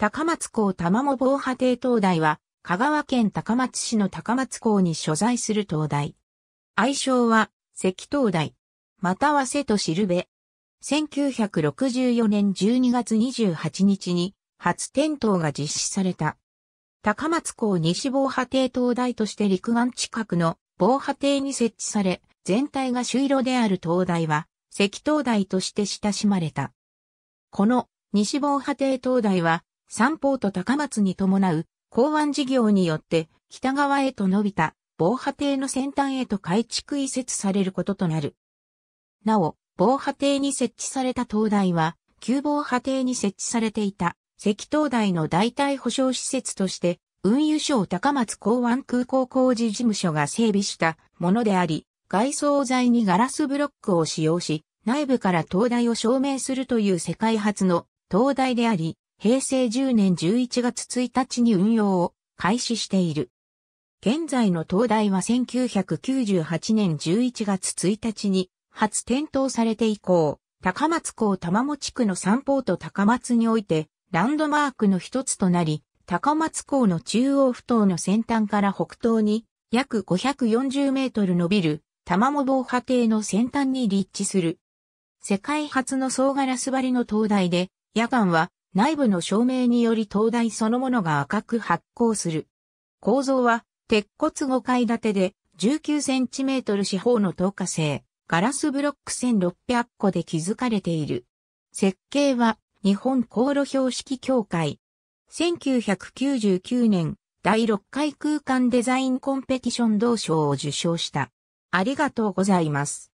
高松港玉藻防波堤灯台は、香川県高松市の高松港に所在する灯台。愛称は、石灯台。または瀬戸しるべ。1964年12月28日に、初点灯が実施された。高松港西防波堤灯台として陸岸近くの防波堤に設置され、全体が朱色である灯台は、石灯台として親しまれた。この西防波堤灯台は、三方と高松に伴う港湾事業によって北側へと伸びた防波堤の先端へと改築移設されることとなる。なお、防波堤に設置された灯台は、旧防波堤に設置されていた石灯台の代替保障施設として、運輸省高松港湾空港工事事務所が整備したものであり、外装材にガラスブロックを使用し、内部から灯台を証明するという世界初の灯台であり、平成10年11月1日に運用を開始している。現在の灯台は1998年11月1日に初点灯されて以降、高松港玉藻地区の三方と高松においてランドマークの一つとなり、高松港の中央埠頭の先端から北東に約540メートル伸びる玉藻防波堤の先端に立地する。世界初の総ガラス張りの灯台で、夜間は内部の照明により灯台そのものが赤く発光する。構造は、鉄骨5階建てで、19センチメートル四方の透過性、ガラスブロック1600個で築かれている。設計は、日本航路標識協会。1999年、第6回空間デザインコンペティション同賞を受賞した。ありがとうございます。